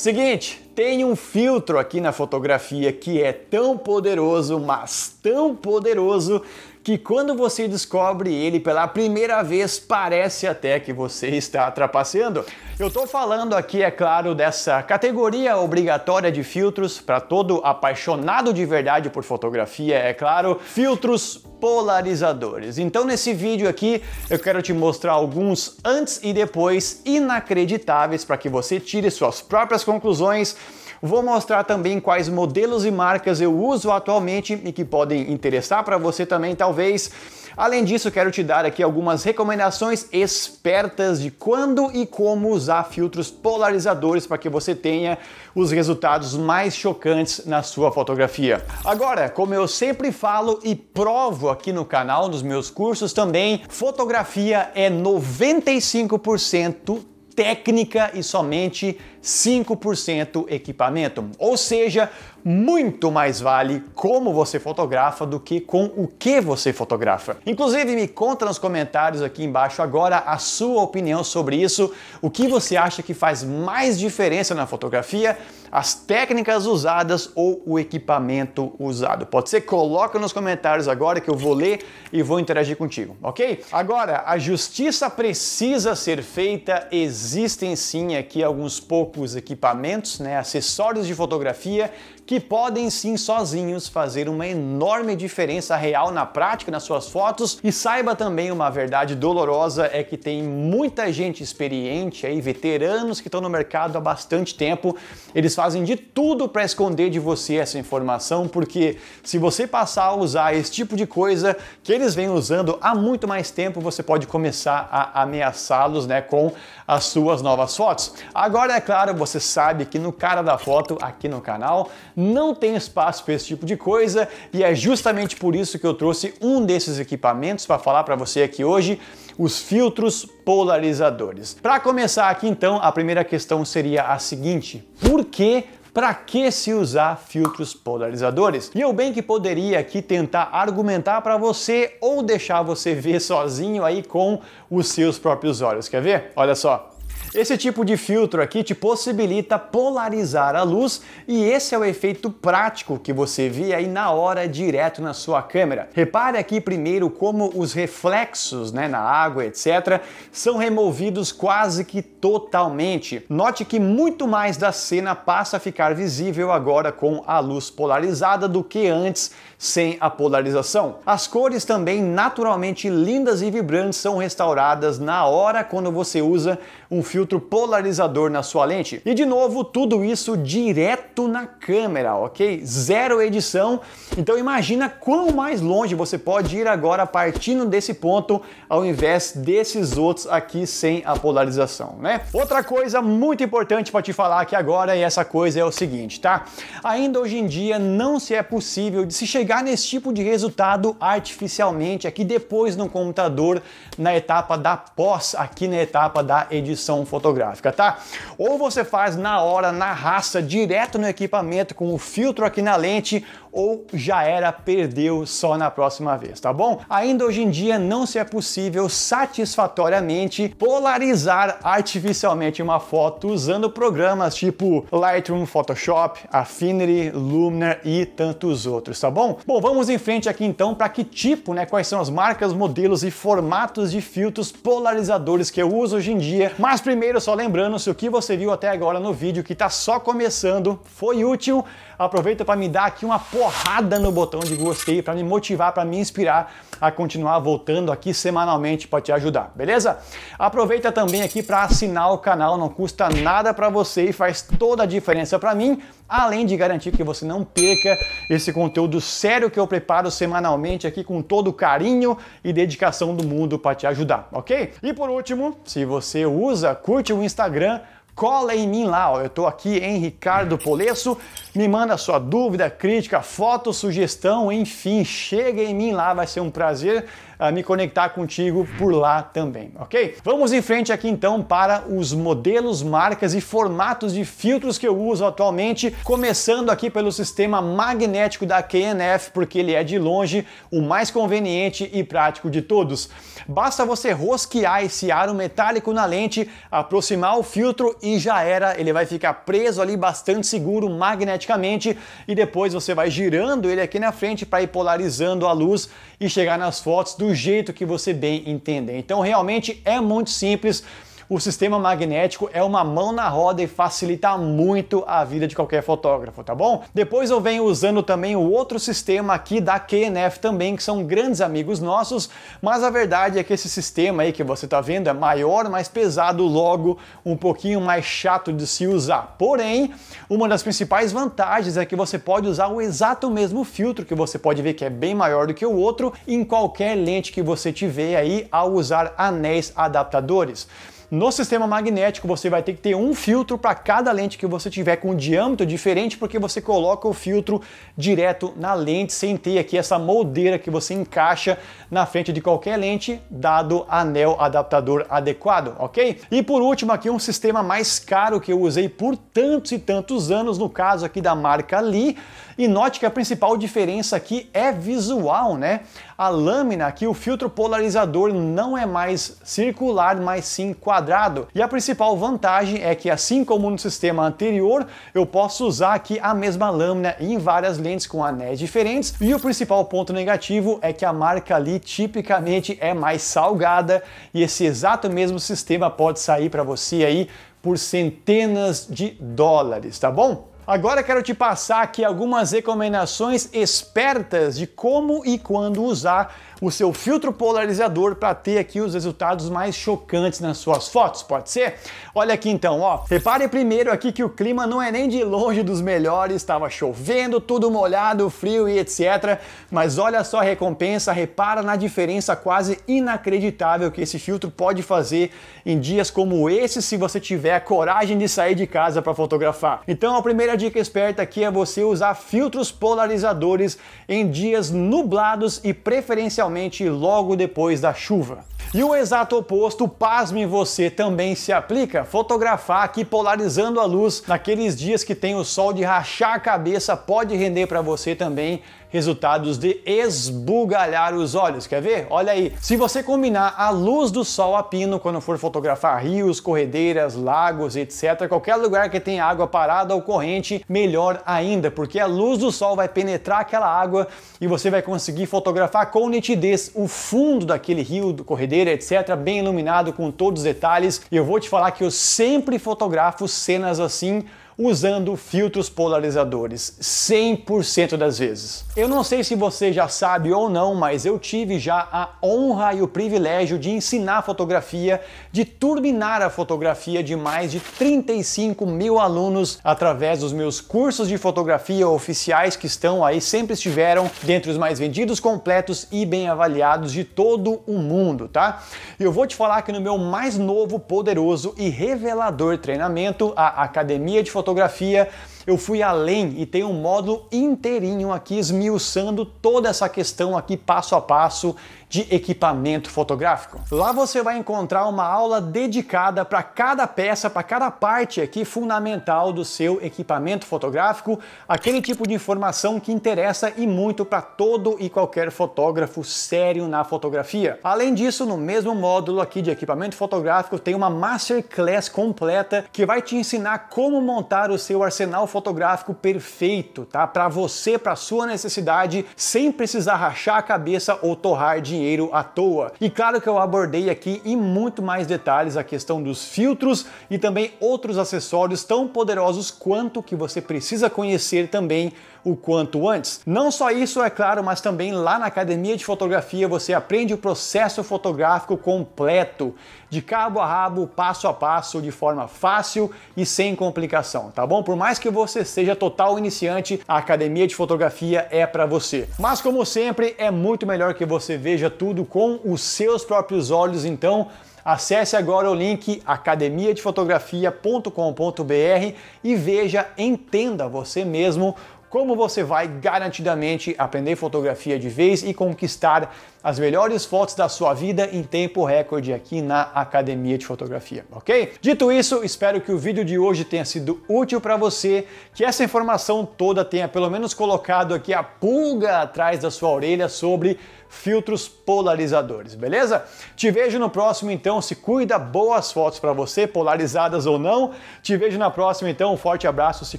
Seguinte, tem um filtro aqui na fotografia que é tão poderoso, mas tão poderoso, que quando você descobre ele pela primeira vez, parece até que você está trapaceando. Eu estou falando aqui, é claro, dessa categoria obrigatória de filtros para todo apaixonado de verdade por fotografia, é claro, filtros polarizadores. Então nesse vídeo aqui eu quero te mostrar alguns antes e depois inacreditáveis para que você tire suas próprias conclusões Vou mostrar também quais modelos e marcas eu uso atualmente e que podem interessar para você também, talvez. Além disso, quero te dar aqui algumas recomendações espertas de quando e como usar filtros polarizadores para que você tenha os resultados mais chocantes na sua fotografia. Agora, como eu sempre falo e provo aqui no canal, nos meus cursos também, fotografia é 95% técnica e somente 5% equipamento. Ou seja, muito mais vale como você fotografa do que com o que você fotografa. Inclusive, me conta nos comentários aqui embaixo agora a sua opinião sobre isso, o que você acha que faz mais diferença na fotografia, as técnicas usadas ou o equipamento usado. Pode ser? Coloca nos comentários agora que eu vou ler e vou interagir contigo, ok? Agora, a justiça precisa ser feita, existem sim aqui alguns poucos equipamentos, né, acessórios de fotografia que que podem sim sozinhos fazer uma enorme diferença real na prática nas suas fotos. E saiba também uma verdade dolorosa é que tem muita gente experiente aí, veteranos que estão no mercado há bastante tempo. Eles fazem de tudo para esconder de você essa informação, porque se você passar a usar esse tipo de coisa que eles vêm usando há muito mais tempo, você pode começar a ameaçá-los, né, com as suas novas fotos. Agora é claro, você sabe que no cara da foto aqui no canal não tem espaço para esse tipo de coisa e é justamente por isso que eu trouxe um desses equipamentos para falar para você aqui hoje, os filtros polarizadores. Para começar aqui então, a primeira questão seria a seguinte: por que para que se usar filtros polarizadores? E eu bem que poderia aqui tentar argumentar para você ou deixar você ver sozinho aí com os seus próprios olhos. Quer ver? Olha só. Esse tipo de filtro aqui te possibilita polarizar a luz e esse é o efeito prático que você vê aí na hora direto na sua câmera. Repare aqui primeiro como os reflexos né, na água, etc, são removidos quase que totalmente. Note que muito mais da cena passa a ficar visível agora com a luz polarizada do que antes sem a polarização. As cores também naturalmente lindas e vibrantes são restauradas na hora quando você usa um filtro filtro polarizador na sua lente. E de novo, tudo isso direto na câmera, ok? Zero edição. Então imagina quão mais longe você pode ir agora partindo desse ponto ao invés desses outros aqui sem a polarização, né? Outra coisa muito importante para te falar aqui agora e essa coisa é o seguinte, tá? Ainda hoje em dia não se é possível de se chegar nesse tipo de resultado artificialmente aqui depois no computador na etapa da pós, aqui na etapa da edição fotográfica, tá? Ou você faz na hora, na raça, direto no equipamento com o filtro aqui na lente, ou já era, perdeu só na próxima vez, tá bom? Ainda hoje em dia não se é possível satisfatoriamente polarizar artificialmente uma foto usando programas tipo Lightroom, Photoshop, Affinity, Luminar e tantos outros, tá bom? Bom, vamos em frente aqui então para que tipo, né, quais são as marcas, modelos e formatos de filtros polarizadores que eu uso hoje em dia. Mas primeiro, só lembrando, se o que você viu até agora no vídeo que está só começando foi útil, aproveita para me dar aqui uma porrada no botão de gostei para me motivar, para me inspirar a continuar voltando aqui semanalmente para te ajudar, beleza? Aproveita também aqui para assinar o canal, não custa nada para você e faz toda a diferença para mim, além de garantir que você não perca esse conteúdo sério que eu preparo semanalmente aqui com todo o carinho e dedicação do mundo para te ajudar, ok? E por último, se você usa, curte o Instagram cola em mim lá, ó. Eu tô aqui em Ricardo Polesso. Me manda sua dúvida, crítica, foto, sugestão, enfim, chega em mim lá, vai ser um prazer me conectar contigo por lá também, ok? Vamos em frente aqui então para os modelos, marcas e formatos de filtros que eu uso atualmente, começando aqui pelo sistema magnético da KNF, porque ele é de longe o mais conveniente e prático de todos. Basta você rosquear esse aro metálico na lente, aproximar o filtro e já era, ele vai ficar preso ali bastante seguro magneticamente e depois você vai girando ele aqui na frente para ir polarizando a luz e chegar nas fotos do jeito que você bem entender. Então realmente é muito simples o sistema magnético é uma mão na roda e facilita muito a vida de qualquer fotógrafo, tá bom? Depois eu venho usando também o outro sistema aqui da QNF também, que são grandes amigos nossos, mas a verdade é que esse sistema aí que você tá vendo é maior, mais pesado, logo um pouquinho mais chato de se usar. Porém, uma das principais vantagens é que você pode usar o exato mesmo filtro, que você pode ver que é bem maior do que o outro, em qualquer lente que você tiver aí ao usar anéis adaptadores. No sistema magnético, você vai ter que ter um filtro para cada lente que você tiver com um diâmetro diferente, porque você coloca o filtro direto na lente, sem ter aqui essa moldeira que você encaixa na frente de qualquer lente, dado anel adaptador adequado, ok? E por último aqui, um sistema mais caro que eu usei por tantos e tantos anos, no caso aqui da marca Lee, e note que a principal diferença aqui é visual, né? A lâmina aqui, o filtro polarizador não é mais circular, mas sim quadrado quadrado. E a principal vantagem é que, assim como no sistema anterior, eu posso usar aqui a mesma lâmina em várias lentes com anéis diferentes. E o principal ponto negativo é que a marca ali tipicamente é mais salgada e esse exato mesmo sistema pode sair para você aí por centenas de dólares, tá bom? Agora quero te passar aqui algumas recomendações espertas de como e quando usar o seu filtro polarizador para ter aqui os resultados mais chocantes nas suas fotos, pode ser? Olha aqui então, ó. Repare primeiro aqui que o clima não é nem de longe dos melhores, estava chovendo, tudo molhado, frio e etc. Mas olha só a recompensa, repara na diferença quase inacreditável que esse filtro pode fazer em dias como esse, se você tiver a coragem de sair de casa para fotografar. Então a primeira dica esperta aqui é você usar filtros polarizadores em dias nublados e preferencialmente geralmente logo depois da chuva. E o exato oposto, pasme você, também se aplica. Fotografar aqui polarizando a luz naqueles dias que tem o sol de rachar a cabeça pode render para você também resultados de esbugalhar os olhos. Quer ver? Olha aí. Se você combinar a luz do sol a pino quando for fotografar rios, corredeiras, lagos, etc., qualquer lugar que tenha água parada ou corrente, melhor ainda, porque a luz do sol vai penetrar aquela água e você vai conseguir fotografar com nitidez o fundo daquele rio, corredeira, etc., bem iluminado com todos os detalhes. E eu vou te falar que eu sempre fotografo cenas assim usando filtros polarizadores, 100% das vezes. Eu não sei se você já sabe ou não, mas eu tive já a honra e o privilégio de ensinar fotografia, de turbinar a fotografia de mais de 35 mil alunos através dos meus cursos de fotografia oficiais que estão aí, sempre estiveram dentre os mais vendidos, completos e bem avaliados de todo o mundo, tá? E eu vou te falar que no meu mais novo, poderoso e revelador treinamento, a Academia de Fotografia fotografia eu fui além e tem um módulo inteirinho aqui esmiuçando toda essa questão aqui passo a passo de equipamento fotográfico. Lá você vai encontrar uma aula dedicada para cada peça, para cada parte aqui fundamental do seu equipamento fotográfico, aquele tipo de informação que interessa e muito para todo e qualquer fotógrafo sério na fotografia. Além disso, no mesmo módulo aqui de equipamento fotográfico tem uma masterclass completa que vai te ensinar como montar o seu arsenal fotográfico fotográfico perfeito, tá? Para você, para sua necessidade, sem precisar rachar a cabeça ou torrar dinheiro à toa. E claro que eu abordei aqui em muito mais detalhes a questão dos filtros e também outros acessórios tão poderosos quanto que você precisa conhecer também o quanto antes. Não só isso, é claro, mas também lá na academia de fotografia você aprende o processo fotográfico completo, de cabo a rabo, passo a passo, de forma fácil e sem complicação, tá bom? Por mais que você seja total iniciante, a academia de fotografia é para você. Mas como sempre, é muito melhor que você veja tudo com os seus próprios olhos, então Acesse agora o link academiadefotografia.com.br e veja, entenda você mesmo como você vai garantidamente aprender fotografia de vez e conquistar as melhores fotos da sua vida em tempo recorde aqui na Academia de Fotografia, ok? Dito isso, espero que o vídeo de hoje tenha sido útil para você, que essa informação toda tenha pelo menos colocado aqui a pulga atrás da sua orelha sobre filtros polarizadores, beleza? Te vejo no próximo então, se cuida, boas fotos para você, polarizadas ou não. Te vejo na próxima então, um forte abraço, se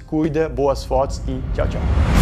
cuida, boas fotos e tchau, tchau.